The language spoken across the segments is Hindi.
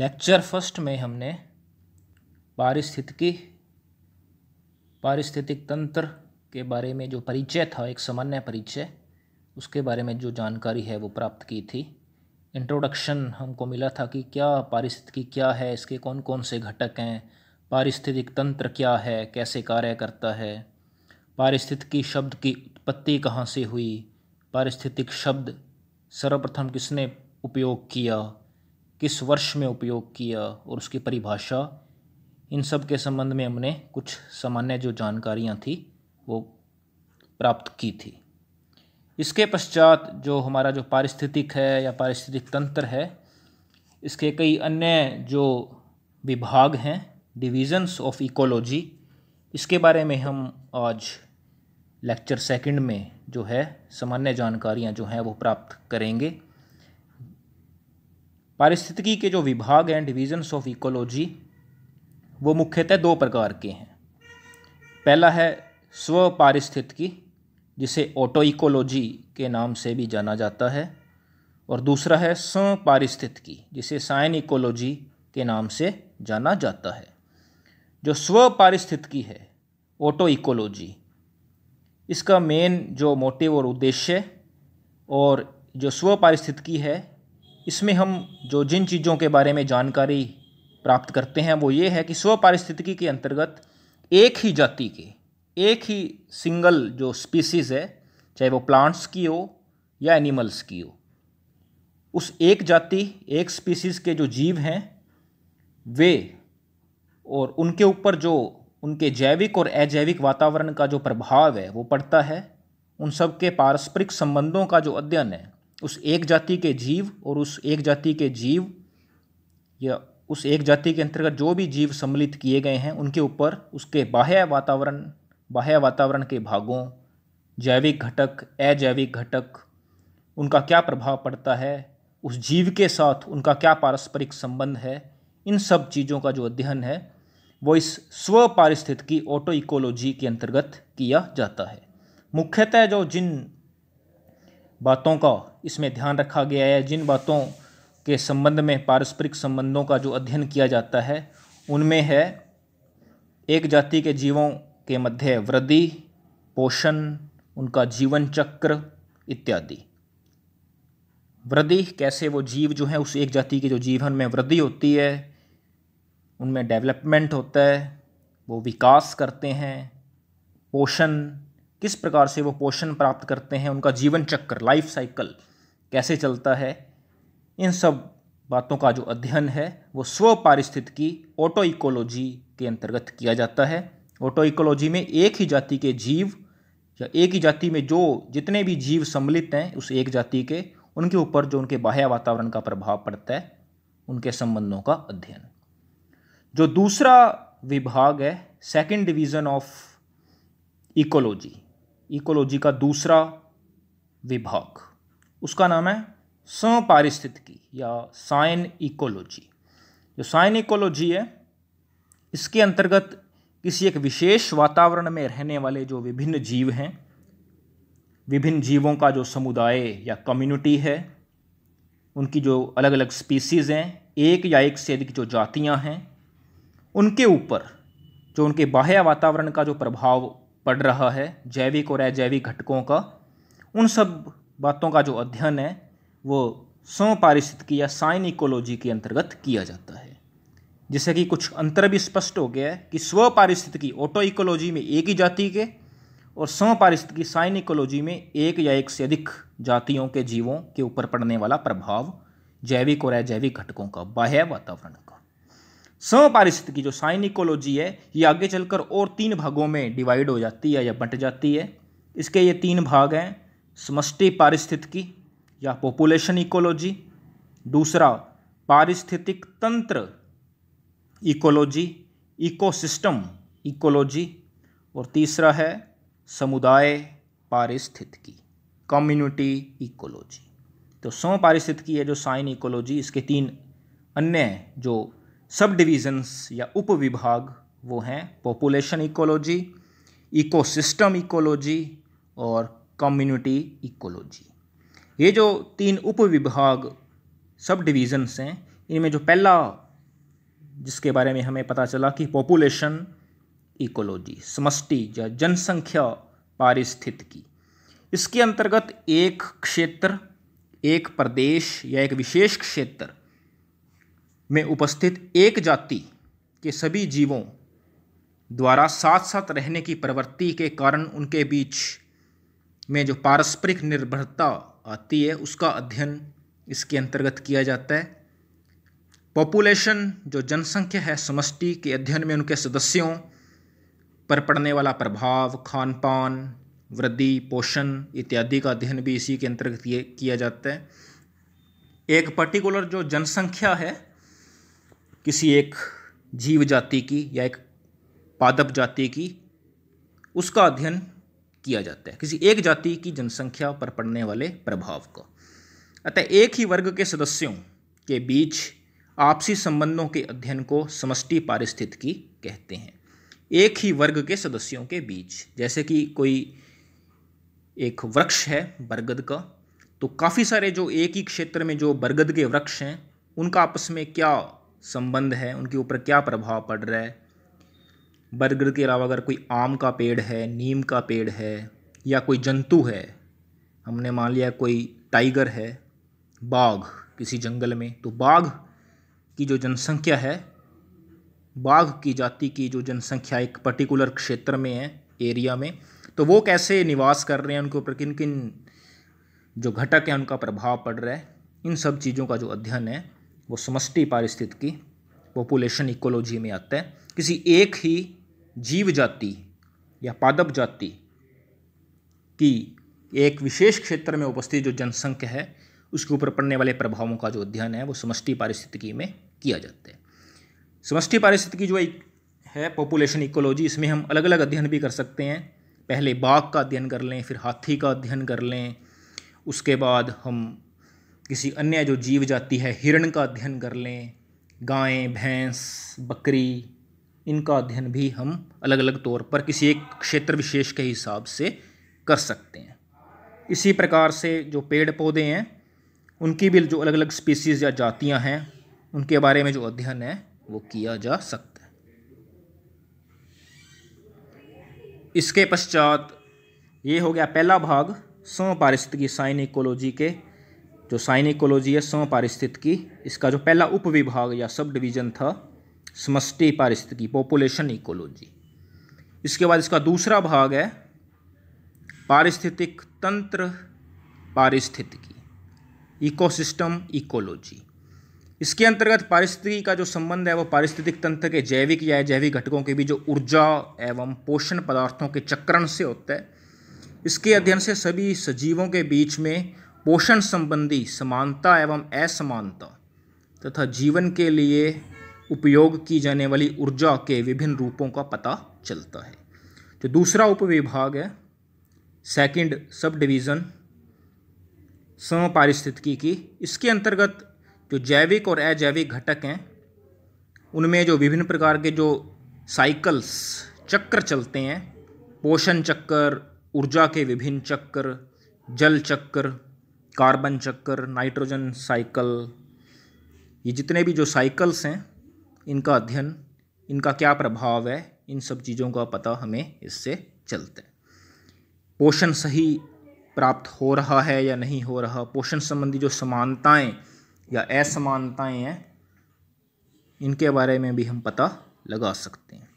लेक्चर फर्स्ट में हमने पारिस्थितिकी पारिस्थितिक तंत्र के बारे में जो परिचय था एक सामान्य परिचय उसके बारे में जो जानकारी है वो प्राप्त की थी इंट्रोडक्शन हमको मिला था कि क्या पारिस्थितिकी क्या है इसके कौन कौन से घटक हैं पारिस्थितिक तंत्र क्या है कैसे कार्य करता है पारिस्थितिकी शब्द की उत्पत्ति कहाँ से हुई पारिस्थितिक शब्द सर्वप्रथम किसने उपयोग किया किस वर्ष में उपयोग किया और उसकी परिभाषा इन सब के संबंध में हमने कुछ सामान्य जो जानकारियाँ थी वो प्राप्त की थी इसके पश्चात जो हमारा जो पारिस्थितिक है या पारिस्थितिक तंत्र है इसके कई अन्य जो विभाग हैं डिविजन्स ऑफ इकोलॉजी इसके बारे में हम आज लेक्चर सेकंड में जो है सामान्य जानकारियाँ जो हैं वो प्राप्त करेंगे पारिस्थितिकी के जो विभाग हैं डिविजन्स ऑफ इकोलॉजी वो मुख्यतः दो प्रकार के हैं पहला है स्व पारिस्थितिकी जिसे ऑटो इकोलॉजी के नाम से भी जाना जाता है और दूसरा है स्वपारिस्थितिकी जिसे साइन इकोलॉजी के नाम से जाना जाता है जो स्व पारिस्थितिकी है ऑटो इकोलॉजी इसका मेन जो मोटिव और उद्देश्य और जो स्व पारिस्थितिकी है इसमें हम जो जिन चीज़ों के बारे में जानकारी प्राप्त करते हैं वो ये है कि स्व पारिस्थितिकी के अंतर्गत एक ही जाति के एक ही सिंगल जो स्पीसीज़ है चाहे वो प्लांट्स की हो या एनिमल्स की हो उस एक जाति एक स्पीसीज़ के जो जीव हैं वे और उनके ऊपर जो उनके जैविक और अजैविक वातावरण का जो प्रभाव है वो पड़ता है उन सब के पारस्परिक संबंधों का जो अध्ययन है उस एक जाति के जीव और उस एक जाति के जीव या उस एक जाति के अंतर्गत जो भी जीव सम्मिलित किए गए हैं उनके ऊपर उसके बाह्य वातावरण बाह्य वातावरण के भागों जैविक घटक अजैविक घटक उनका क्या प्रभाव पड़ता है उस जीव के साथ उनका क्या पारस्परिक संबंध है इन सब चीज़ों का जो अध्ययन है वो इस स्व पारिस्थितिकी ऑटो इकोलॉजी के अंतर्गत किया जाता है मुख्यतः जो जिन बातों का इसमें ध्यान रखा गया है जिन बातों के संबंध में पारस्परिक संबंधों का जो अध्ययन किया जाता है उनमें है एक जाति के जीवों के मध्य वृद्धि पोषण उनका जीवन चक्र इत्यादि वृद्धि कैसे वो जीव जो है उस एक जाति के जो जीवन में वृद्धि होती है उनमें डेवलपमेंट होता है वो विकास करते हैं पोषण किस प्रकार से वो पोषण प्राप्त करते हैं उनका जीवन चक्र लाइफ साइकिल कैसे चलता है इन सब बातों का जो अध्ययन है वो स्व पारिस्थितिकी ऑटो इकोलॉजी के अंतर्गत किया जाता है ऑटो इकोलॉजी में एक ही जाति के जीव या एक ही जाति में जो जितने भी जीव सम्मिलित हैं उस एक जाति के उनके ऊपर जो उनके बाह्य वातावरण का प्रभाव पड़ता है उनके संबंधों का अध्ययन जो दूसरा विभाग है second division of ecology ecology का दूसरा विभाग उसका नाम है सपारिस्थितिकी या साइन इकोलॉजी जो साइन इकोलॉजी है इसके अंतर्गत किसी एक विशेष वातावरण में रहने वाले जो विभिन्न जीव हैं विभिन्न जीवों का जो समुदाय या कम्युनिटी है उनकी जो अलग अलग स्पीसीज़ हैं एक या एक से अधिक जो जातियां हैं उनके ऊपर जो उनके बाह्य वातावरण का जो प्रभाव पढ़ रहा है जैविक और अजैविक घटकों का उन सब बातों का जो अध्ययन है वो पारिस्थितिकी या साइन इकोलॉजी के अंतर्गत किया जाता है जिससे कि कुछ अंतर भी स्पष्ट हो गया है कि स्वपारिस्थितिकी ऑटो इकोलॉजी में एक ही जाति के और पारिस्थितिकी साइन इकोलॉजी में एक या एक से अधिक जातियों के जीवों के ऊपर पड़ने वाला प्रभाव जैविक और अजैविक घटकों का बाह्य वातावरण का समपारिस्थितिकी जो साइन इकोलॉजी है ये आगे चलकर और तीन भागों में डिवाइड हो जाती है या बंट जाती है इसके ये तीन भाग हैं समष्टि पारिस्थितिकी या पॉपुलेशन इकोलॉजी दूसरा पारिस्थितिक तंत्र इकोलॉजी इकोसिस्टम इकोलॉजी और तीसरा है समुदाय पारिस्थितिकी कम्युनिटी इकोलॉजी तो सौ पारिस्थितिकी है जो साइन इकोलॉजी इसके तीन अन्य जो सब डिविज़न्स या उप विभाग वो हैं पॉपुलेशन इकोलॉजी इकोसिस्टम इकोलॉजी और कम्युनिटी इकोलॉजी ये जो तीन उप विभाग सब डिविज़न्स हैं इनमें जो पहला जिसके बारे में हमें पता चला कि पॉपुलेशन इकोलॉजी समष्टि या जनसंख्या पारिस्थितिकी इसके अंतर्गत एक क्षेत्र एक प्रदेश या एक विशेष क्षेत्र में उपस्थित एक जाति के सभी जीवों द्वारा साथ साथ रहने की प्रवृत्ति के कारण उनके बीच में जो पारस्परिक निर्भरता आती है उसका अध्ययन इसके अंतर्गत किया जाता है पॉपुलेशन जो जनसंख्या है समष्टि के अध्ययन में उनके सदस्यों पर पड़ने वाला प्रभाव खान पान वृद्धि पोषण इत्यादि का अध्ययन भी इसी के अंतर्गत किया जाता है एक पर्टिकुलर जो जनसंख्या है किसी एक जीव जाति की या एक पादप जाति की उसका अध्ययन किया जाता है किसी एक जाति की जनसंख्या पर पड़ने वाले प्रभाव का अतः एक ही वर्ग के सदस्यों के बीच आपसी संबंधों के अध्ययन को समष्टि पारिस्थितिकी कहते हैं एक ही वर्ग के सदस्यों के बीच जैसे कि कोई एक वृक्ष है बरगद का तो काफ़ी सारे जो एक ही क्षेत्र में जो बरगद के वृक्ष हैं उनका आपस में क्या संबंध है उनके ऊपर क्या प्रभाव पड़ रहा है बरगद के अलावा अगर कोई आम का पेड़ है नीम का पेड़ है या कोई जंतु है हमने मान लिया कोई टाइगर है बाघ किसी जंगल में तो बाघ की जो जनसंख्या है बाघ की जाति की जो जनसंख्या एक पर्टिकुलर क्षेत्र में है एरिया में तो वो कैसे निवास कर रहे हैं उनके ऊपर किन किन जो घटक है उनका प्रभाव पड़ रहा है इन सब चीज़ों का जो अध्ययन है वो समष्टि पारिस्थितिकी पॉपुलेशन इकोलॉजी में आता है किसी एक ही जीव जाति या पादप जाति की एक विशेष क्षेत्र में उपस्थित जो जनसंख्या है उसके ऊपर पड़ने वाले प्रभावों का जो अध्ययन है वो समष्टि पारिस्थितिकी में किया जाता है समष्टि पारिस्थितिकी जो एक है पॉपुलेशन इकोलॉजी इसमें हम अलग अलग अध्ययन भी कर सकते हैं पहले बाघ का अध्ययन कर लें फिर हाथी का अध्ययन कर लें उसके बाद हम किसी अन्य जो जीव जाति है हिरण का अध्ययन कर लें गाय भैंस बकरी इनका अध्ययन भी हम अलग अलग तौर पर किसी एक क्षेत्र विशेष के हिसाब से कर सकते हैं इसी प्रकार से जो पेड़ पौधे हैं उनकी भी जो अलग अलग स्पीसीज़ या जातियां हैं उनके बारे में जो अध्ययन है वो किया जा सकता है इसके पश्चात ये हो गया पहला भाग सौ पारिस्थितिकी साइन इकोलॉजी के जो साइनिकोलॉजी है सम पारिस्थितिकी इसका जो पहला उपविभाग या सब डिवीजन था समष्टि पारिस्थितिकी पॉपुलेशन इकोलॉजी इसके बाद इसका दूसरा भाग है पारिस्थितिक तंत्र पारिस्थितिकी इकोसिस्टम इकोलॉजी इसके अंतर्गत पारिस्थितिकी का जो संबंध है वो पारिस्थितिक तंत्र के जैविक या जैविक घटकों के भी जो ऊर्जा एवं पोषण पदार्थों के चक्रण से होता है इसके अध्ययन से सभी सजीवों के बीच में पोषण संबंधी समानता एवं असमानता तथा जीवन के लिए उपयोग की जाने वाली ऊर्जा के विभिन्न रूपों का पता चलता है जो दूसरा उपविभाग है सेकंड सब डिवीज़न समपारिस्थितिकी की इसके अंतर्गत जो जैविक और अजैविक घटक हैं उनमें जो विभिन्न प्रकार के जो साइकल्स चक्र चलते हैं पोषण चक्कर ऊर्जा के विभिन्न चक्कर जल चक्कर कार्बन चक्कर नाइट्रोजन साइकिल ये जितने भी जो साइकिल्स हैं इनका अध्ययन इनका क्या प्रभाव है इन सब चीज़ों का पता हमें इससे चलता है पोषण सही प्राप्त हो रहा है या नहीं हो रहा पोषण संबंधी जो समानताएं या असमानताएं हैं इनके बारे में भी हम पता लगा सकते हैं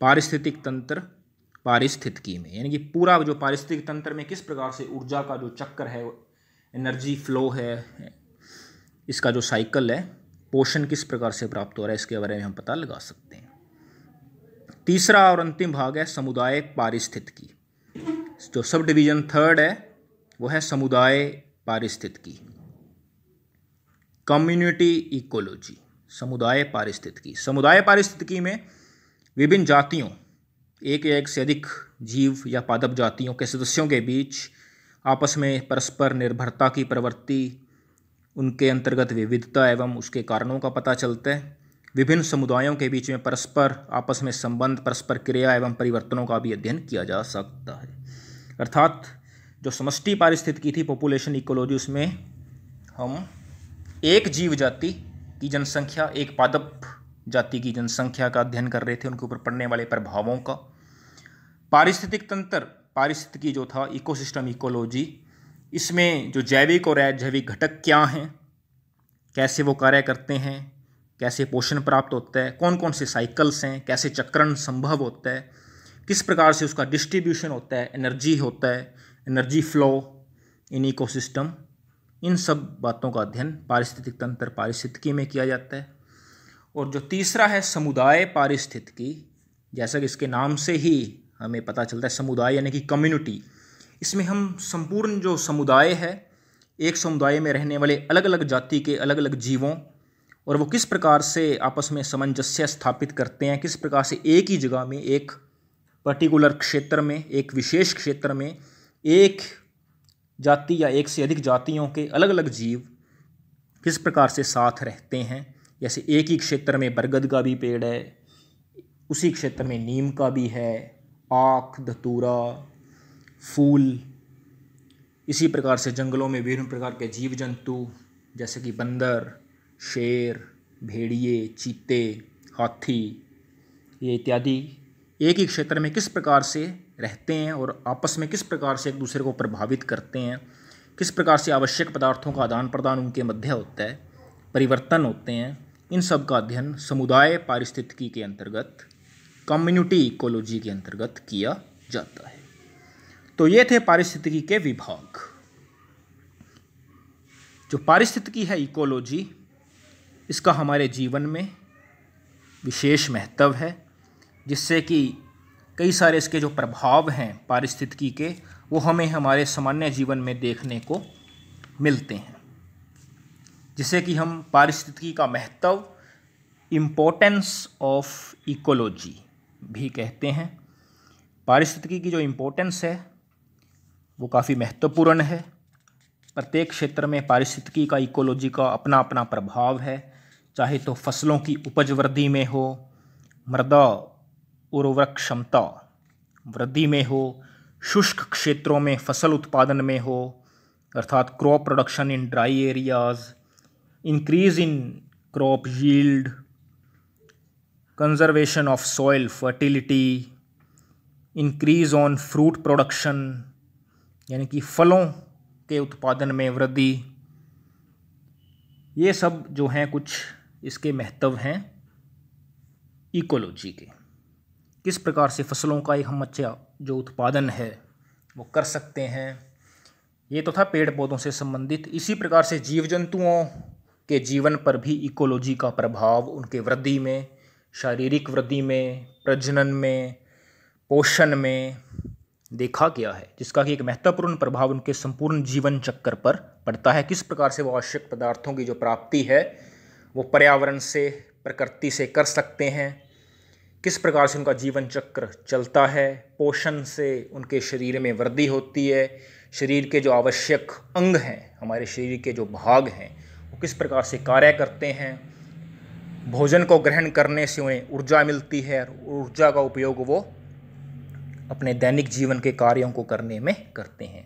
पारिस्थितिक तंत्र पारिस्थितिकी में यानी कि पूरा जो पारिस्थितिक तंत्र में किस प्रकार से ऊर्जा का जो चक्कर है एनर्जी फ्लो है इसका जो साइकिल है पोषण किस प्रकार से प्राप्त हो रहा है इसके बारे में हम पता लगा सकते हैं तीसरा और अंतिम भाग है समुदाय पारिस्थितिकी जो सब डिवीजन थर्ड है वो है समुदाय पारिस्थितिकी कम्युनिटी इकोलॉजी समुदाय पारिस्थितिकी समुदाय पारिस्थितिकी में विभिन्न जातियों एक या एक से अधिक जीव या पादप जातियों के सदस्यों के बीच आपस में परस्पर निर्भरता की प्रवृत्ति उनके अंतर्गत विविधता एवं उसके कारणों का पता चलता है विभिन्न समुदायों के बीच में परस्पर आपस में संबंध परस्पर क्रिया एवं परिवर्तनों का भी अध्ययन किया जा सकता है अर्थात जो समष्टि पारिस्थितिकी थी पॉपुलेशन इकोलॉजी उसमें हम एक जीव जाति की जनसंख्या एक पादप जाति की जनसंख्या का अध्ययन कर रहे थे उनके ऊपर पड़ने वाले प्रभावों का पारिस्थितिक तंत्र पारिस्थितिकी जो था इकोसिस्टम इकोलॉजी इसमें जो जैविक और अजैविक घटक क्या हैं कैसे वो कार्य करते हैं कैसे पोषण प्राप्त होता है कौन कौन से साइकिल्स हैं कैसे चक्रण संभव होता है किस प्रकार से उसका डिस्ट्रीब्यूशन होता है एनर्जी होता है एनर्जी फ्लो इन इकोसिस्टम इन सब बातों का अध्ययन पारिस्थितिक तंत्र पारिस्थितिकी में किया जाता है और जो तीसरा है समुदाय पारिस्थितिकी जैसा कि इसके नाम से ही हमें पता चलता है समुदाय यानी कि कम्युनिटी इसमें हम संपूर्ण जो समुदाय है एक समुदाय में रहने वाले अलग अलग जाति के अलग अलग जीवों और वो किस प्रकार से आपस में सामंजस्य स्थापित करते हैं किस प्रकार से एक ही जगह में एक पर्टिकुलर क्षेत्र में एक विशेष क्षेत्र में एक जाति या एक से अधिक जातियों के अलग अलग जीव किस प्रकार से साथ रहते हैं जैसे एक ही क्षेत्र में बरगद का भी पेड़ है उसी क्षेत्र में नीम का भी है आँख धतूरा फूल इसी प्रकार से जंगलों में विभिन्न प्रकार के जीव जंतु जैसे कि बंदर शेर भेड़िए चीते हाथी ये इत्यादि एक ही क्षेत्र में किस प्रकार से रहते हैं और आपस में किस प्रकार से एक दूसरे को प्रभावित करते हैं किस प्रकार से आवश्यक पदार्थों का आदान प्रदान उनके मध्य होता है परिवर्तन होते हैं इन सब का अध्ययन समुदाय पारिस्थितिकी के अंतर्गत कम्युनिटी इकोलॉजी के अंतर्गत किया जाता है तो ये थे पारिस्थितिकी के विभाग जो पारिस्थितिकी है इकोलॉजी इसका हमारे जीवन में विशेष महत्व है जिससे कि कई सारे इसके जो प्रभाव हैं पारिस्थितिकी के वो हमें हमारे सामान्य जीवन में देखने को मिलते हैं जिससे कि हम पारिस्थितिकी का महत्व इम्पोर्टेंस ऑफ इकोलॉजी भी कहते हैं पारिस्थितिकी की जो इम्पोर्टेंस है वो काफ़ी महत्वपूर्ण है प्रत्येक क्षेत्र में पारिस्थितिकी का इकोलॉजी का अपना अपना प्रभाव है चाहे तो फसलों की उपज वृद्धि में हो मृदा उर्वरक क्षमता वृद्धि में हो शुष्क क्षेत्रों में फसल उत्पादन में हो अर्थात crop production in dry areas increase in crop yield conservation of soil fertility increase on fruit production यानी कि फलों के उत्पादन में वृद्धि ये सब जो हैं कुछ इसके महत्व हैं इकोलॉजी के किस प्रकार से फसलों का हम अच्छा जो उत्पादन है वो कर सकते हैं ये तो था पेड़ पौधों से संबंधित इसी प्रकार से जीव जंतुओं के जीवन पर भी इकोलॉजी का प्रभाव उनके वृद्धि में शारीरिक वृद्धि में प्रजनन में पोषण में देखा गया है जिसका कि एक महत्वपूर्ण प्रभाव उनके संपूर्ण जीवन चक्कर पर पड़ता है किस प्रकार से वो आवश्यक पदार्थों की जो प्राप्ति है वो पर्यावरण से प्रकृति से कर सकते हैं किस प्रकार से उनका जीवन चक्र चलता है पोषण से उनके शरीर में वृद्धि होती है शरीर के जो आवश्यक अंग हैं हमारे शरीर के जो भाग हैं वो किस प्रकार से कार्य करते हैं भोजन को ग्रहण करने से उन्हें ऊर्जा मिलती है और ऊर्जा का उपयोग वो अपने दैनिक जीवन के कार्यों को करने में करते हैं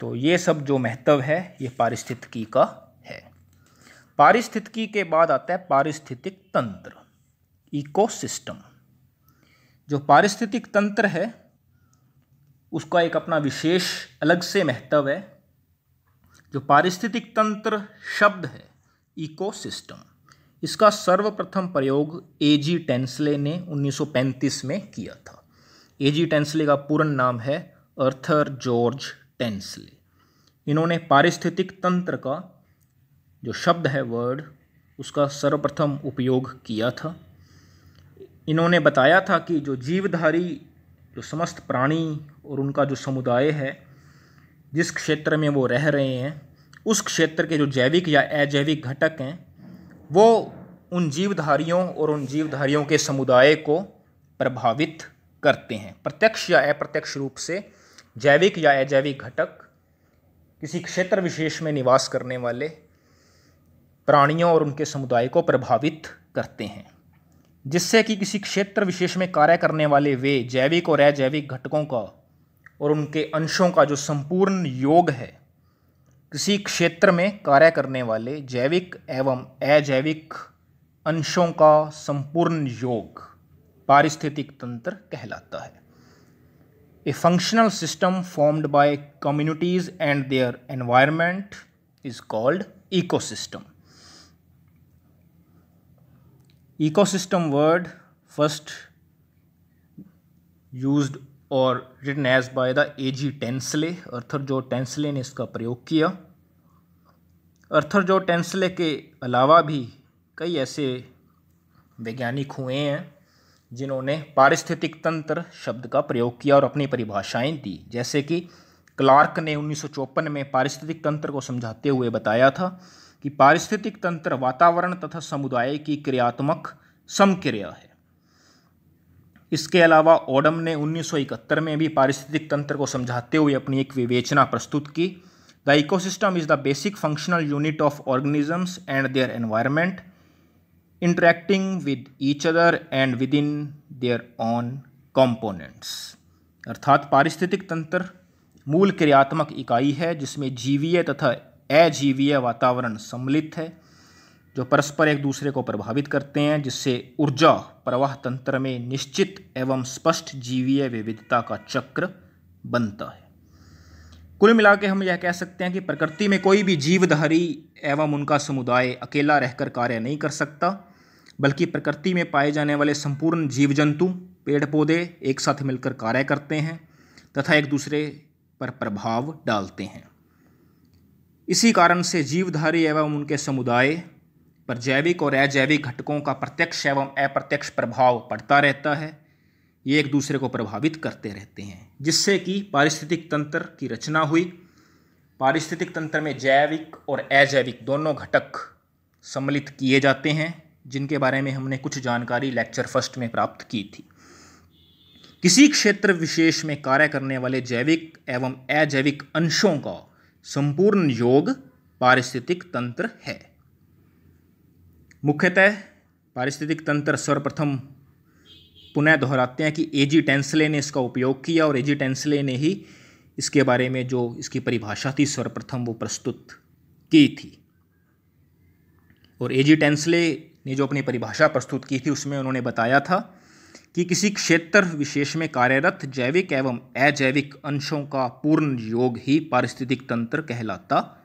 तो ये सब जो महत्व है ये पारिस्थितिकी का है पारिस्थितिकी के बाद आता है पारिस्थितिक तंत्र इकोसिस्टम जो पारिस्थितिक तंत्र है उसका एक अपना विशेष अलग से महत्व है जो पारिस्थितिक तंत्र शब्द है इकोसिस्टम इसका सर्वप्रथम प्रयोग ए जी टेंसले ने 1935 में किया था ए जी टेंसले का पूर्ण नाम है अर्थर जॉर्ज टेंसले इन्होंने पारिस्थितिक तंत्र का जो शब्द है वर्ड उसका सर्वप्रथम उपयोग किया था इन्होंने बताया था कि जो जीवधारी जो समस्त प्राणी और उनका जो समुदाय है जिस क्षेत्र में वो रह रहे हैं उस क्षेत्र के जो जैविक या अजैविक घटक हैं वो उन जीवधारियों और उन जीवधारियों के समुदाय को प्रभावित करते हैं प्रत्यक्ष या अप्रत्यक्ष रूप से जैविक या अजैविक घटक किसी क्षेत्र विशेष में निवास करने वाले प्राणियों और उनके समुदाय को प्रभावित करते हैं जिससे कि किसी क्षेत्र विशेष में कार्य करने वाले वे जैविक और अजैविक घटकों का और उनके अंशों का जो संपूर्ण योग है किसी क्षेत्र में कार्य करने वाले जैविक एवं अजैविक अंशों का संपूर्ण योग पारिस्थितिक तंत्र कहलाता है a functional system formed by communities and their environment is called ecosystem ecosystem word first used और written as by the A G Tansley Arthur जो टेंसले ने इसका प्रयोग किया अर्थर जो टेंसले के अलावा भी कई ऐसे वैज्ञानिक हुए हैं जिन्होंने पारिस्थितिक तंत्र शब्द का प्रयोग किया और अपनी परिभाषाएं दी जैसे कि क्लार्क ने उन्नीस में पारिस्थितिक तंत्र को समझाते हुए बताया था कि पारिस्थितिक तंत्र वातावरण तथा समुदाय की क्रियात्मक समक्रिया है इसके अलावा ओडम ने 1971 में भी पारिस्थितिक तंत्र को समझाते हुए अपनी एक विवेचना प्रस्तुत की the ecosystem is the basic functional unit of organisms and their environment interacting with each other and within their own components अर्थात पारिस्थितिक तंत्र मूल क्रियात्मक इकाई है जिसमें जीवीय तथा अजीवीय वातावरण सम्मिलित है जो परस्पर एक दूसरे को प्रभावित करते हैं जिससे ऊर्जा प्रवाह तंत्र में निश्चित एवं स्पष्ट जीवीय विविधता का चक्र बनता है कुल मिला के हम यह कह सकते हैं कि प्रकृति में कोई भी जीवधारी एवं उनका समुदाय अकेला रहकर कार्य नहीं कर सकता बल्कि प्रकृति में पाए जाने वाले संपूर्ण जीव जंतु पेड़ पौधे एक साथ मिलकर कार्य करते हैं तथा एक दूसरे पर प्रभाव डालते हैं इसी कारण से जीवधारी एवं उनके समुदाय पर जैविक और अजैविक घटकों का प्रत्यक्ष एवं अप्रत्यक्ष प्रभाव पड़ता रहता है ये एक दूसरे को प्रभावित करते रहते हैं जिससे कि पारिस्थितिक तंत्र की रचना हुई पारिस्थितिक तंत्र में जैविक और अजैविक दोनों घटक सम्मिलित किए जाते हैं जिनके बारे में हमने कुछ जानकारी लेक्चर फर्स्ट में प्राप्त की थी किसी क्षेत्र विशेष में कार्य करने वाले जैविक एवं अजैविक अंशों का संपूर्ण योग पारिस्थितिक तंत्र है मुख्यतः पारिस्थितिक तंत्र सर्वप्रथम पुनः दोहराते हैं कि एजी टेंसले ने इसका उपयोग किया और एजी टेंसले ने ही इसके बारे में जो इसकी परिभाषा थी सर्वप्रथम वो प्रस्तुत की थी और एजी टेंसले ने जो अपनी परिभाषा प्रस्तुत की थी उसमें उन्होंने बताया था कि किसी क्षेत्र विशेष में कार्यरत जैविक एवं अजैविक अंशों का पूर्ण योग ही पारिस्थितिक तंत्र कहलाता